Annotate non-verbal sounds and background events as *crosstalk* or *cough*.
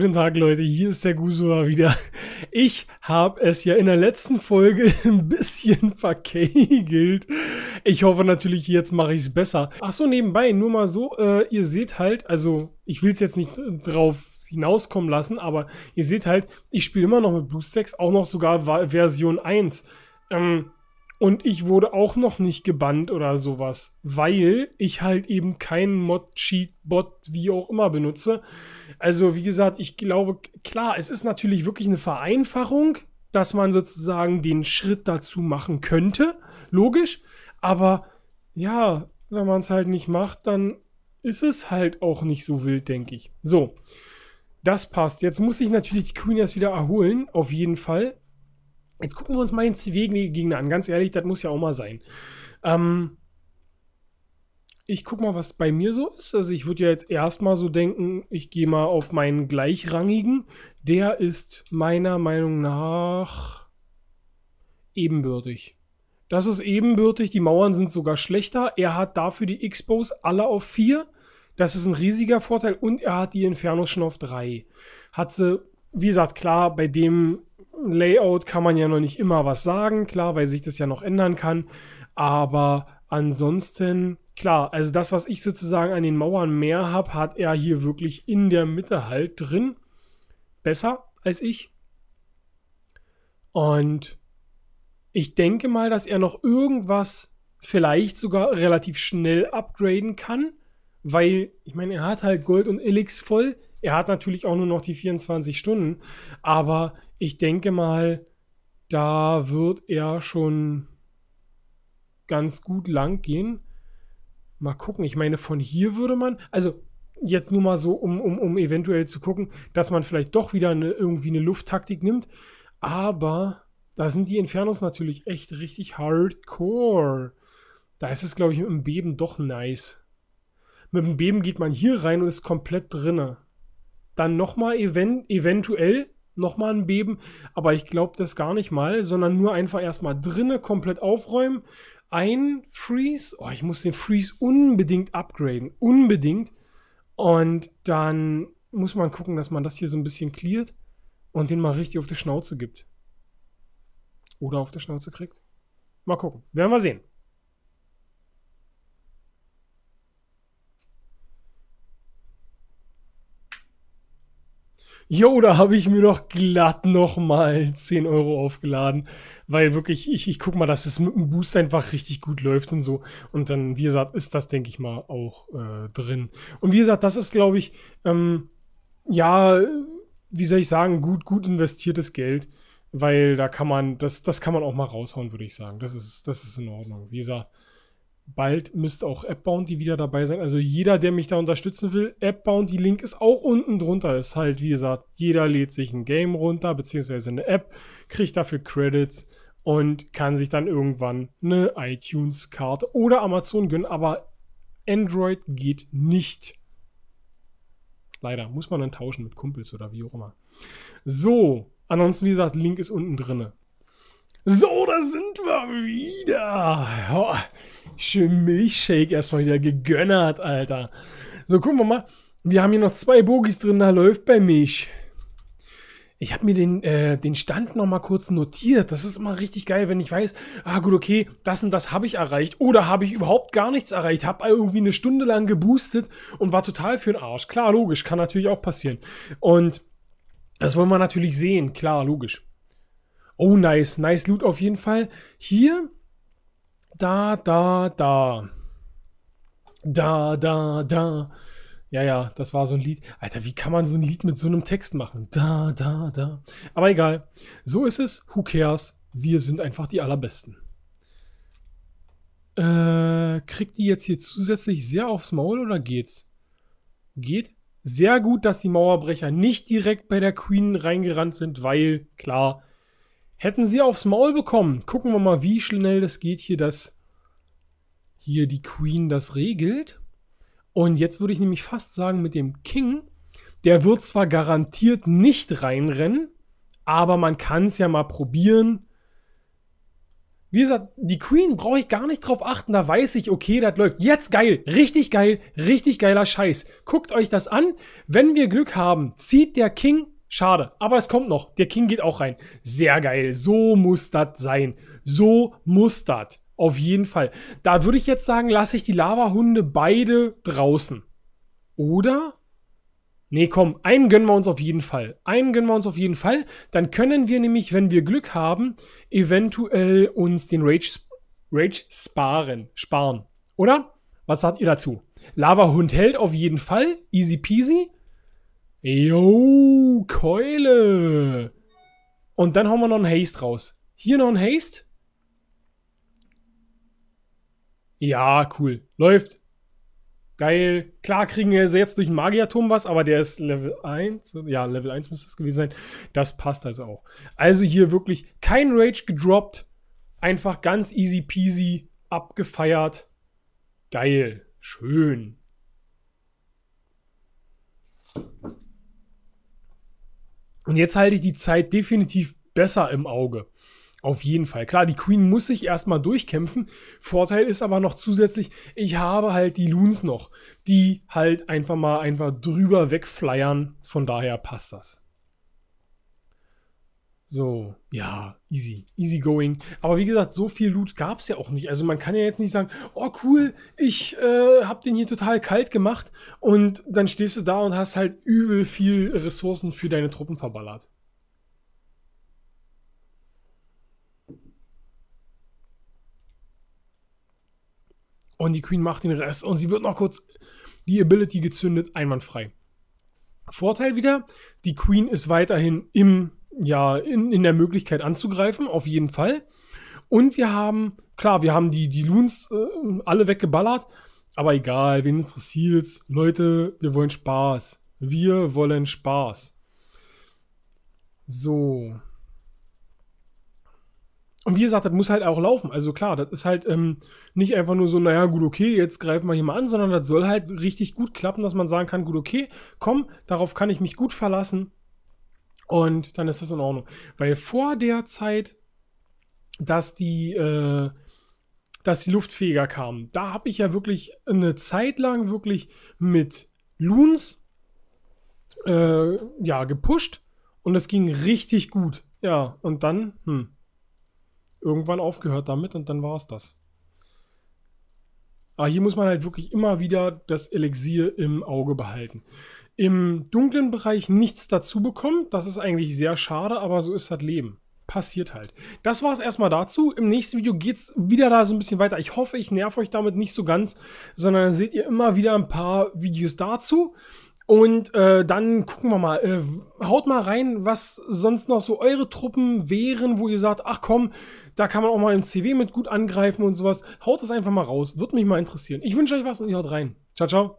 guten Tag, Leute. Hier ist der Gusua wieder. Ich habe es ja in der letzten Folge *laughs* ein bisschen verkegelt. Ich hoffe natürlich, jetzt mache ich es besser. Ach so, nebenbei, nur mal so, äh, ihr seht halt, also ich will es jetzt nicht drauf hinauskommen lassen, aber ihr seht halt, ich spiele immer noch mit Blue Stacks, auch noch sogar Version 1. Ähm, und ich wurde auch noch nicht gebannt oder sowas, weil ich halt eben keinen Mod, Cheat, Bot, wie auch immer benutze. Also, wie gesagt, ich glaube, klar, es ist natürlich wirklich eine Vereinfachung, dass man sozusagen den Schritt dazu machen könnte. Logisch. Aber ja, wenn man es halt nicht macht, dann ist es halt auch nicht so wild, denke ich. So. Das passt. Jetzt muss ich natürlich die Queen erst wieder erholen, auf jeden Fall. Jetzt gucken wir uns mal den CW-Gegner an. Ganz ehrlich, das muss ja auch mal sein. Ähm, ich guck mal, was bei mir so ist. Also ich würde ja jetzt erstmal so denken, ich gehe mal auf meinen gleichrangigen. Der ist meiner Meinung nach ebenbürtig. Das ist ebenbürtig, die Mauern sind sogar schlechter. Er hat dafür die Expos alle auf 4. Das ist ein riesiger Vorteil und er hat die Infernos schon auf 3. Hat sie, wie gesagt, klar, bei dem Layout kann man ja noch nicht immer was sagen, klar, weil sich das ja noch ändern kann. Aber ansonsten, klar, also das, was ich sozusagen an den Mauern mehr habe, hat er hier wirklich in der Mitte halt drin. Besser als ich. Und ich denke mal, dass er noch irgendwas vielleicht sogar relativ schnell upgraden kann, weil, ich meine, er hat halt Gold und Elix voll. Er hat natürlich auch nur noch die 24 Stunden, aber ich denke mal, da wird er schon ganz gut lang gehen. Mal gucken, ich meine, von hier würde man, also jetzt nur mal so, um, um, um eventuell zu gucken, dass man vielleicht doch wieder eine, irgendwie eine Lufttaktik nimmt, aber da sind die Infernos natürlich echt richtig hardcore. Da ist es, glaube ich, mit dem Beben doch nice. Mit dem Beben geht man hier rein und ist komplett drinne dann nochmal event eventuell nochmal ein Beben, aber ich glaube das gar nicht mal, sondern nur einfach erstmal drinnen komplett aufräumen, ein Freeze, oh, ich muss den Freeze unbedingt upgraden, unbedingt und dann muss man gucken, dass man das hier so ein bisschen cleart und den mal richtig auf die Schnauze gibt. Oder auf die Schnauze kriegt. Mal gucken. Werden wir sehen. Jo, da habe ich mir doch glatt nochmal 10 Euro aufgeladen. Weil wirklich, ich, ich guck mal, dass es mit dem Boost einfach richtig gut läuft und so. Und dann, wie gesagt, ist das, denke ich mal, auch äh, drin. Und wie gesagt, das ist, glaube ich, ähm, ja, wie soll ich sagen, gut, gut investiertes Geld. Weil da kann man, das, das kann man auch mal raushauen, würde ich sagen. Das ist, das ist in Ordnung. Wie gesagt, bald müsste auch Appbound die wieder dabei sein. Also jeder, der mich da unterstützen will, Appbound, die Link ist auch unten drunter. Ist halt, wie gesagt, jeder lädt sich ein Game runter, beziehungsweise eine App, kriegt dafür Credits und kann sich dann irgendwann eine iTunes-Karte oder Amazon gönnen. Aber Android geht nicht. Leider. Muss man dann tauschen mit Kumpels oder wie auch immer. So. Ansonsten, wie gesagt, Link ist unten drinne. So, da sind wir wieder. Schön Milchshake erstmal wieder gegönnert, Alter. So, gucken wir mal. Wir haben hier noch zwei Bogis drin, da läuft bei mich. Ich habe mir den, äh, den Stand noch mal kurz notiert. Das ist immer richtig geil, wenn ich weiß, ah gut, okay, das und das habe ich erreicht. Oder habe ich überhaupt gar nichts erreicht. Habe irgendwie eine Stunde lang geboostet und war total für den Arsch. Klar, logisch, kann natürlich auch passieren. Und das wollen wir natürlich sehen. Klar, logisch. Oh, nice, nice Loot auf jeden Fall. Hier da, da, da. Da, da, da. Ja, ja, das war so ein Lied. Alter, wie kann man so ein Lied mit so einem Text machen? Da, da, da. Aber egal. So ist es. Who cares? Wir sind einfach die Allerbesten. Äh, kriegt die jetzt hier zusätzlich sehr aufs Maul oder geht's? Geht? Sehr gut, dass die Mauerbrecher nicht direkt bei der Queen reingerannt sind, weil, klar, Hätten sie aufs Maul bekommen. Gucken wir mal, wie schnell das geht hier, dass hier die Queen das regelt. Und jetzt würde ich nämlich fast sagen, mit dem King, der wird zwar garantiert nicht reinrennen, aber man kann es ja mal probieren. Wie gesagt, die Queen brauche ich gar nicht drauf achten. Da weiß ich, okay, das läuft. Jetzt geil. Richtig geil. Richtig geiler Scheiß. Guckt euch das an. Wenn wir Glück haben, zieht der King Schade, aber es kommt noch. Der King geht auch rein. Sehr geil. So muss das sein. So muss das. Auf jeden Fall. Da würde ich jetzt sagen, lasse ich die Lava-Hunde beide draußen. Oder? Nee, komm, einen gönnen wir uns auf jeden Fall. Einen gönnen wir uns auf jeden Fall. Dann können wir nämlich, wenn wir Glück haben, eventuell uns den Rage, Rage sparen. Sparen. Oder? Was sagt ihr dazu? Lava-Hund hält auf jeden Fall. Easy peasy. Yo, Keule. Und dann haben wir noch einen Haste raus. Hier noch ein Haste. Ja, cool. Läuft. Geil. Klar kriegen wir jetzt durch den Magierturm was, aber der ist Level 1. Ja, Level 1 müsste es gewesen sein. Das passt also auch. Also hier wirklich kein Rage gedroppt. Einfach ganz easy peasy abgefeiert. Geil. Schön. Und jetzt halte ich die Zeit definitiv besser im Auge. Auf jeden Fall. Klar, die Queen muss sich erstmal durchkämpfen. Vorteil ist aber noch zusätzlich, ich habe halt die Loons noch, die halt einfach mal einfach drüber wegflyern. Von daher passt das. So, ja, easy, easy going. Aber wie gesagt, so viel Loot gab es ja auch nicht. Also man kann ja jetzt nicht sagen, oh cool, ich äh, hab den hier total kalt gemacht und dann stehst du da und hast halt übel viel Ressourcen für deine Truppen verballert. Und die Queen macht den Rest und sie wird noch kurz die Ability gezündet, einwandfrei. Vorteil wieder, die Queen ist weiterhin im ja, in, in der Möglichkeit anzugreifen, auf jeden Fall. Und wir haben, klar, wir haben die, die Loons äh, alle weggeballert, aber egal, wen interessiert's? Leute, wir wollen Spaß. Wir wollen Spaß. So. Und wie gesagt, das muss halt auch laufen. Also klar, das ist halt ähm, nicht einfach nur so, naja, gut, okay, jetzt greifen wir hier mal an, sondern das soll halt richtig gut klappen, dass man sagen kann, gut, okay, komm, darauf kann ich mich gut verlassen. Und dann ist das in Ordnung. Weil vor der Zeit, dass die, äh, dass die Luftfeger kamen, da habe ich ja wirklich eine Zeit lang wirklich mit Loons äh, ja, gepusht. Und es ging richtig gut. Ja, und dann, hm, irgendwann aufgehört damit und dann war es das. Aber hier muss man halt wirklich immer wieder das Elixier im Auge behalten. Im dunklen Bereich nichts dazu bekommt, das ist eigentlich sehr schade, aber so ist das Leben passiert halt. Das war es erstmal dazu. Im nächsten Video geht es wieder da so ein bisschen weiter. Ich hoffe, ich nerv euch damit nicht so ganz, sondern dann seht ihr immer wieder ein paar Videos dazu. Und äh, dann gucken wir mal. Äh, haut mal rein, was sonst noch so eure Truppen wären, wo ihr sagt, ach komm, da kann man auch mal im CW mit gut angreifen und sowas. Haut das einfach mal raus. Würde mich mal interessieren. Ich wünsche euch was und ihr haut rein. Ciao, ciao.